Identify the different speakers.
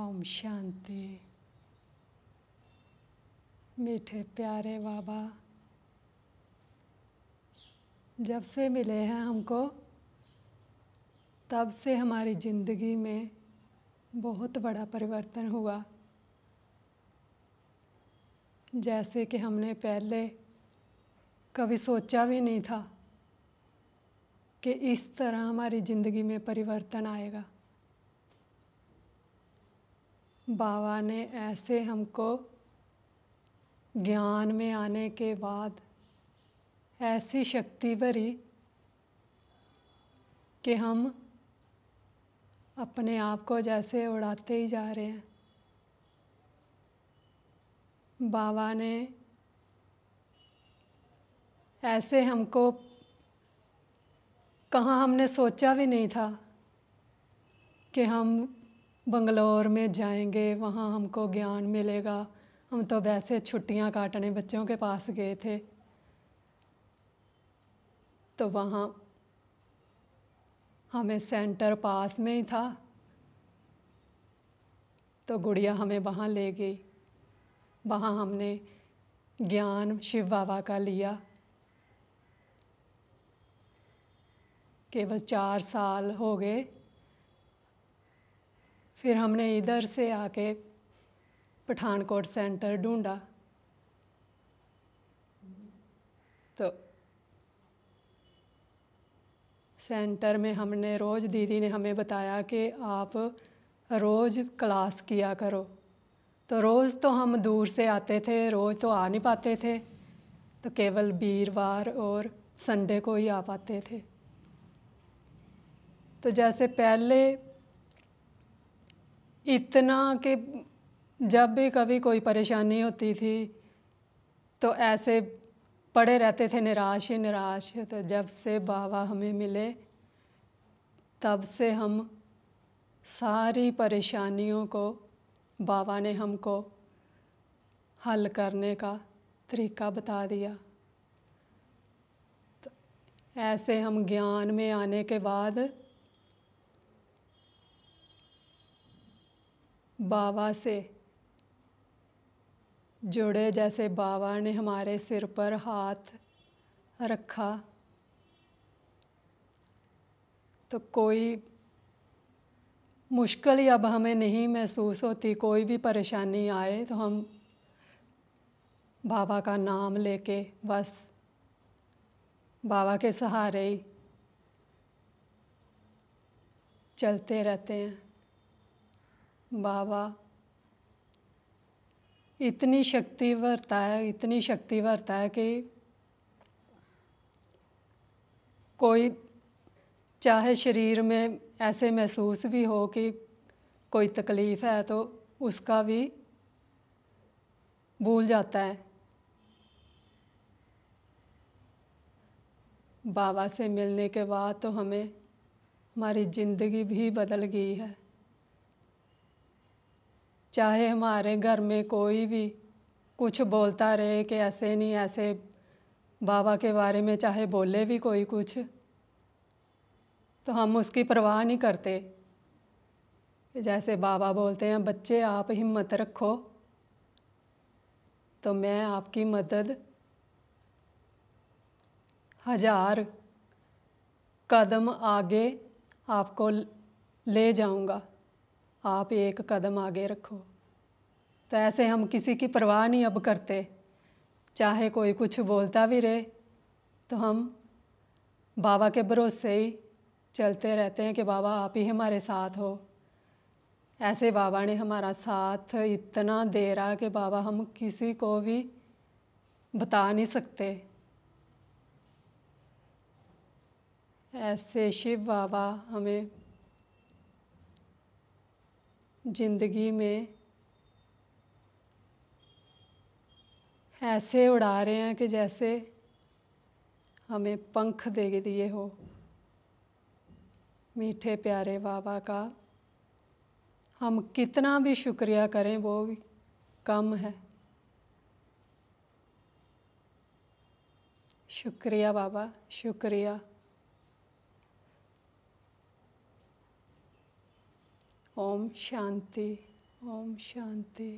Speaker 1: ओम शांति मीठे प्यारे बाबा जब से मिले हैं हमको तब से हमारी ज़िंदगी में बहुत बड़ा परिवर्तन हुआ जैसे कि हमने पहले कभी सोचा भी नहीं था कि इस तरह हमारी ज़िंदगी में परिवर्तन आएगा बाबा ने ऐसे हमको ज्ञान में आने के बाद ऐसी शक्ति भरी कि हम अपने आप को जैसे उड़ाते ही जा रहे हैं बाबा ने ऐसे हमको कहाँ हमने सोचा भी नहीं था कि हम बंगलोर में जाएंगे वहाँ हमको ज्ञान मिलेगा हम तो वैसे छुट्टियाँ काटने बच्चों के पास गए थे तो वहाँ हमें सेंटर पास में ही था तो गुड़िया हमें वहाँ ले गई वहाँ हमने ज्ञान शिव बाबा का लिया केवल चार साल हो गए फिर हमने इधर से आके पठानकोट सेंटर ढूंढा तो सेंटर में हमने रोज़ दीदी ने हमें बताया कि आप रोज़ क्लास किया करो तो रोज़ तो हम दूर से आते थे रोज़ तो आ नहीं पाते थे तो केवल वीरवार और संडे को ही आ पाते थे तो जैसे पहले इतना कि जब भी कभी कोई परेशानी होती थी तो ऐसे पड़े रहते थे निराश ही निराश तो जब से बाबा हमें मिले तब से हम सारी परेशानियों को बाबा ने हमको हल करने का तरीका बता दिया तो ऐसे हम ज्ञान में आने के बाद बाबा से जुड़े जैसे बाबा ने हमारे सिर पर हाथ रखा तो कोई मुश्किल अब हमें नहीं महसूस होती कोई भी परेशानी आए तो हम बाबा का नाम लेके बस बाबा के सहारे ही चलते रहते हैं बाबा इतनी शक्ति वरता है इतनी शक्ति वरता है कि कोई चाहे शरीर में ऐसे महसूस भी हो कि कोई तकलीफ़ है तो उसका भी भूल जाता है बाबा से मिलने के बाद तो हमें हमारी ज़िंदगी भी बदल गई है चाहे हमारे घर में कोई भी कुछ बोलता रहे कि ऐसे नहीं ऐसे बाबा के बारे में चाहे बोले भी कोई कुछ तो हम उसकी परवाह नहीं करते जैसे बाबा बोलते हैं बच्चे आप हिम्मत रखो तो मैं आपकी मदद हजार कदम आगे आपको ले जाऊंगा आप एक कदम आगे रखो तो ऐसे हम किसी की परवाह नहीं अब करते चाहे कोई कुछ बोलता भी रहे तो हम बाबा के भरोसे ही चलते रहते हैं कि बाबा आप ही हमारे साथ हो ऐसे बाबा ने हमारा साथ इतना दे रहा कि बाबा हम किसी को भी बता नहीं सकते ऐसे शिव बाबा हमें ज़िंदगी में ऐसे उड़ा रहे हैं कि जैसे हमें पंख दे दिए हो मीठे प्यारे बाबा का हम कितना भी शुक्रिया करें वो भी कम है शुक्रिया बाबा शुक्रिया ओम शांति ओम शांति